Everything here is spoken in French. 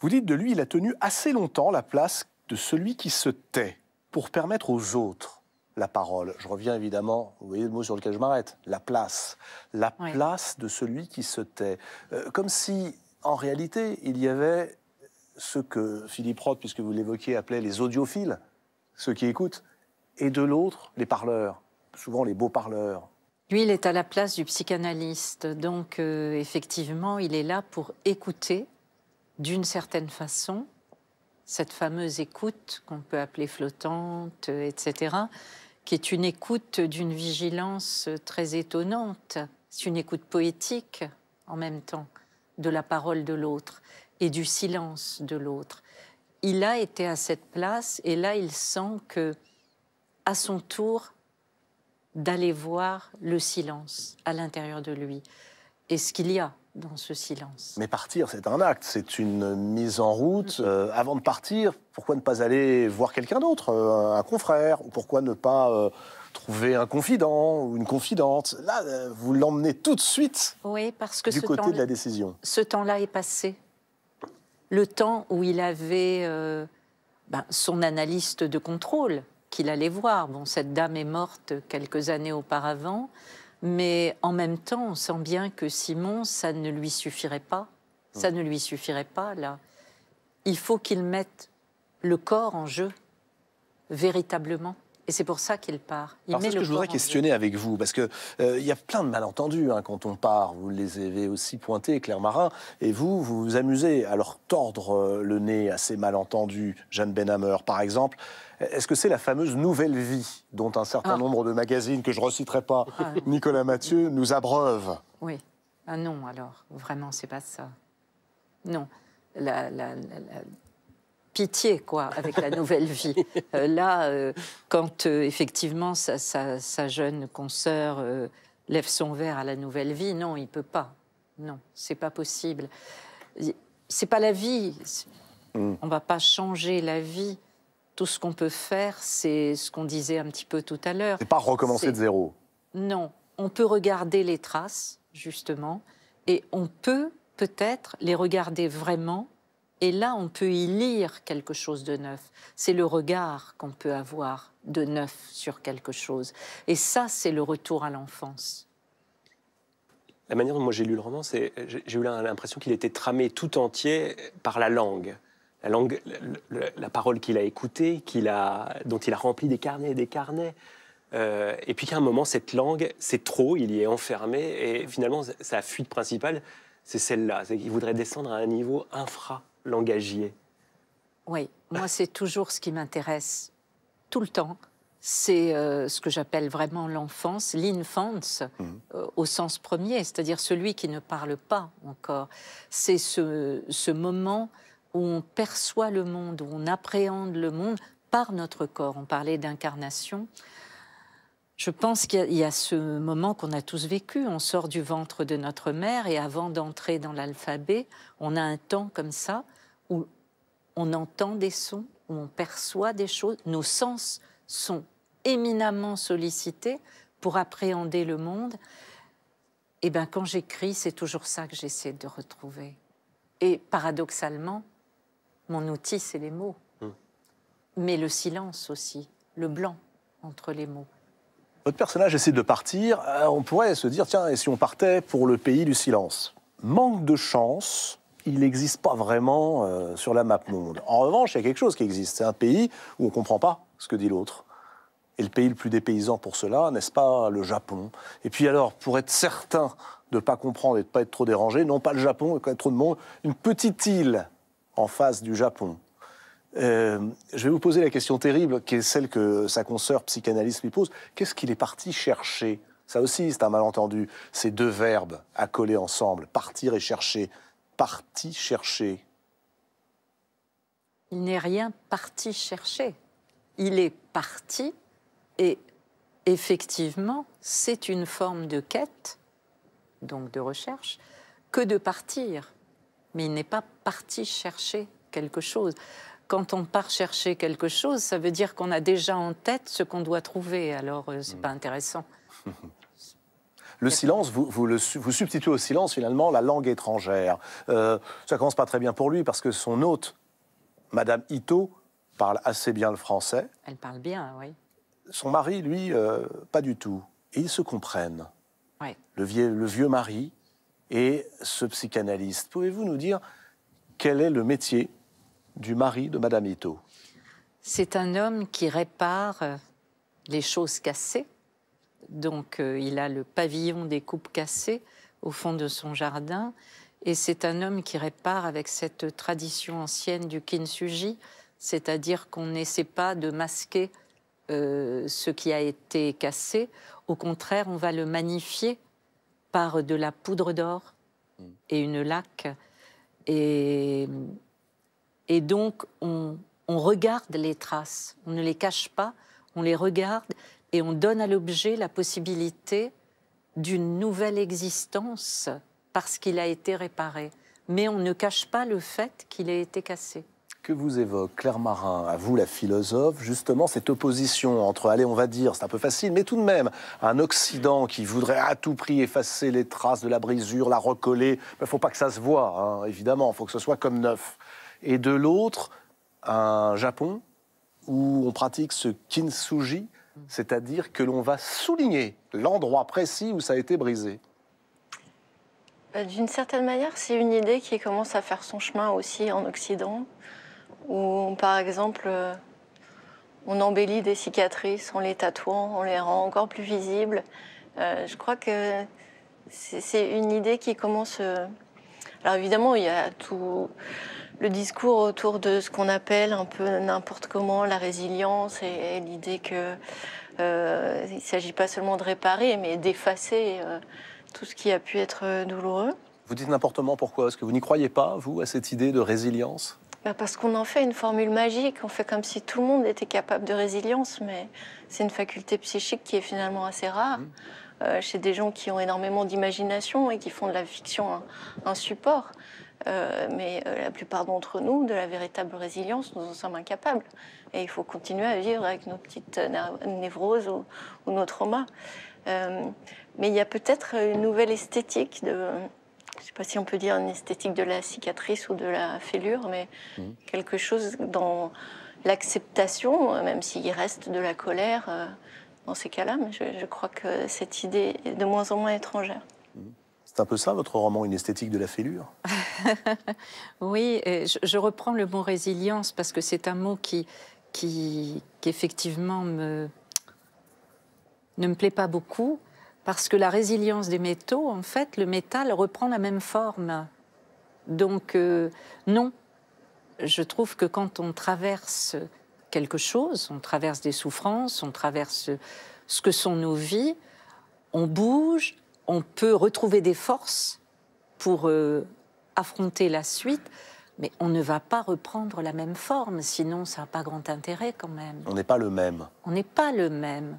Vous dites de lui, il a tenu assez longtemps la place de celui qui se tait pour permettre aux autres la parole. Je reviens évidemment, vous voyez le mot sur lequel je m'arrête, la place. La place de celui qui se tait. Euh, comme si, en réalité, il y avait ce que Philippe Roth, puisque vous l'évoquiez, appelait les audiophiles, ceux qui écoutent, et de l'autre, les parleurs, souvent les beaux parleurs. Lui, il est à la place du psychanalyste, donc euh, effectivement, il est là pour écouter d'une certaine façon, cette fameuse écoute qu'on peut appeler flottante, etc., qui est une écoute d'une vigilance très étonnante. C'est une écoute poétique en même temps de la parole de l'autre et du silence de l'autre. Il a été à cette place et là il sent que, à son tour, d'aller voir le silence à l'intérieur de lui et ce qu'il y a dans ce silence. Mais partir, c'est un acte, c'est une mise en route. Mm. Euh, avant de partir, pourquoi ne pas aller voir quelqu'un d'autre, euh, un confrère, ou pourquoi ne pas euh, trouver un confident ou une confidente Là, vous l'emmenez tout de suite oui, parce que du côté de la décision. Ce temps-là est passé. Le temps où il avait ben, son analyste de contrôle qu'il allait voir. Bon, cette dame est morte quelques années auparavant. Mais en même temps, on sent bien que Simon, ça ne lui suffirait pas. Ça ne lui suffirait pas, là. Il faut qu'il mette le corps en jeu, véritablement. Et c'est pour ça qu'il part. Il ce que je voudrais questionner avec vous, parce qu'il euh, il y a plein de malentendus hein, quand on part. Vous les avez aussi pointés, Claire Marin, et vous, vous vous amusez à leur tordre euh, le nez à ces malentendus. Jeanne Benhamer, par exemple. Est-ce que c'est la fameuse nouvelle vie dont un certain ah. nombre de magazines, que je ne reciterai pas, ah, Nicolas Mathieu, nous abreuve Oui. Ah non, alors, vraiment, c'est pas ça. Non. la, pitié, quoi, avec la nouvelle vie. Euh, là, euh, quand euh, effectivement sa, jeune consoeur lève son verre à la nouvelle vie, non, il peut pas. Non, c'est pas possible. C'est pas la vie. On mm. On va pas changer la vie. Tout ce qu'on peut faire, c'est ce qu'on disait un petit peu tout à l'heure. C'est pas recommencer de zéro. Non, on peut regarder les traces, justement, et on peut peut-être les regarder vraiment et là, on peut y lire quelque chose de neuf. C'est le regard qu'on peut avoir de neuf sur quelque chose. Et ça, c'est le retour à l'enfance. La manière dont moi j'ai lu le roman, c'est j'ai eu l'impression qu'il était tramé tout entier par la langue. La, langue, la, parole qu'il a écoutée, qu'il a, dont il a rempli des carnets et des carnets. Euh, et puis qu'à un moment, cette langue, c'est trop, il y est enfermé. Et finalement, sa fuite principale, c'est celle-là. C'est qu'il voudrait descendre à un niveau infra l'engagier Oui, moi c'est toujours ce qui m'intéresse tout le temps. C'est euh, ce que j'appelle vraiment l'enfance, l'infance mhm. euh, au sens premier, c'est-à-dire celui qui ne parle pas encore. C'est ce, ce moment où on perçoit le monde, où on appréhende le monde par notre corps. On parlait d'incarnation. Je pense qu'il y, a ce moment qu'on a tous vécu. On sort du ventre de notre mère et avant d'entrer dans l'alphabet, on a un temps comme ça où on entend des sons, où on perçoit des choses. Nos sens sont éminemment sollicités pour appréhender le monde. Et eh bien quand j'écris, c'est toujours ça que j'essaie de retrouver. Et paradoxalement, mon outil, c'est les mots. Hmm. Mais le silence aussi, le blanc entre les mots. Votre personnage essaie de partir. Euh, on pourrait se dire, tiens, et si on partait pour le pays du silence Manque de chance, il n'existe pas vraiment euh, sur la map monde. En revanche, il y a quelque chose qui existe. C'est un pays où on ne comprend pas ce que dit l'autre. Et le pays le plus dépaysant pour cela, n'est-ce pas le Japon Et puis alors, pour être certain de ne pas comprendre et de ne pas être trop dérangé, non pas le Japon, mais y trop de monde, une petite île en face du Japon. Euh, je vais vous poser la question terrible, qui est celle que sa consoeur psychanalyste lui pose. Qu'est-ce qu'il est parti chercher ça aussi, c'est un malentendu. Ces deux verbes à coller ensemble, partir et chercher, parti chercher Il n'est rien parti chercher. Il est parti et effectivement, c'est une forme de quête, donc de recherche, que de partir. Mais il n'est pas parti chercher quelque chose. Quand on part chercher quelque chose, ça veut dire qu'on a déjà en tête ce qu'on doit trouver. Alors, euh, c'est n'est hmm. pas intéressant. Le silence, vous, vous, vous, substituez au silence finalement la langue étrangère. Ça euh, ça commence pas très bien pour lui parce que son hôte, Madame Ito, parle assez bien le français. Elle parle bien, oui. Son mari, lui, euh, pas du tout. Et ils se comprennent. Le, le vieux mari et ce psychanalyste. Pouvez-vous nous dire quel est le métier du mari de Madame Ito C'est un homme qui répare euh, les choses cassées donc euh, il a le pavillon des coupes cassées au fond de son jardin. Et c'est un homme qui répare avec cette tradition ancienne du kintsugi, c'est-à-dire qu'on n'essaie pas de masquer euh, ce qui a été cassé. Au contraire, on va le magnifier par de la poudre d'or mm. et une laque. Et, donc, on regarde les traces, on ne les cache pas, on les regarde et on donne à l'objet la possibilité d'une nouvelle existence parce qu'il a été réparé. Mais on ne cache pas le fait qu'il ait été cassé que vous évoque Claire Marin, à vous la philosophe, justement cette opposition entre, allez, on va dire, c'est un peu facile, mais tout de même, un Occident qui voudrait à tout prix effacer les traces de la brisure, la recoller, il ne faut pas que ça se voit, hein, évidemment, il faut que ce soit comme neuf. Et de l'autre, un Japon où on pratique ce kintsugi, c'est-à-dire que l'on va souligner l'endroit précis où ça a été brisé. Bah, d'une certaine manière, c'est une idée qui commence à faire son chemin aussi en Occident, où par exemple, euh, on embellit des cicatrices on les tatouant, on les rend encore plus visibles. Euh, je crois que c'est une idée qui commence. Euh, alors évidemment, il y a tout le discours autour de ce qu'on appelle un peu n'importe comment la résilience et, l'idée que euh, il ne s'agit pas seulement de réparer, mais d'effacer euh, tout ce qui a pu être douloureux. Vous dites n'importe comment, pourquoi Est-ce que vous n'y croyez pas, vous, à cette idée de résilience bah, Parce qu'on en fait une formule magique, on fait comme si tout le monde était capable de résilience, mais c'est une faculté psychique qui est finalement assez rare. Mmh. Euh, chez des gens qui ont énormément d'imagination et qui font de la fiction un support. Euh, mais euh, la plupart d'entre nous, de la véritable résilience, nous en sommes incapables. Et il faut continuer à vivre avec nos petites euh, névroses ou, nos traumas. mais il y a peut-être une nouvelle esthétique de, je ne sais pas si on peut dire une esthétique de la cicatrice ou de la fêlure, mais mmh. quelque chose dans l'acceptation, même s'il reste de la colère dans ces cas-là. Mais je, crois que cette idée est de moins en moins étrangère. Mmh. C'est un peu ça, votre roman, une esthétique de la fêlure Oui, je, reprends le mot résilience parce que c'est un mot qui, qui, effectivement me, ne me plaît pas beaucoup parce que la résilience des métaux, en fait, le métal reprend la même forme. Donc, euh, non. Je trouve que quand on traverse quelque chose, on traverse des souffrances, on traverse ce que sont nos vies, on bouge, on peut retrouver des forces pour euh, affronter la suite, mais on ne va pas reprendre la même forme, sinon ça n'a pas grand intérêt quand même. On n'est pas le même. On n'est pas le même.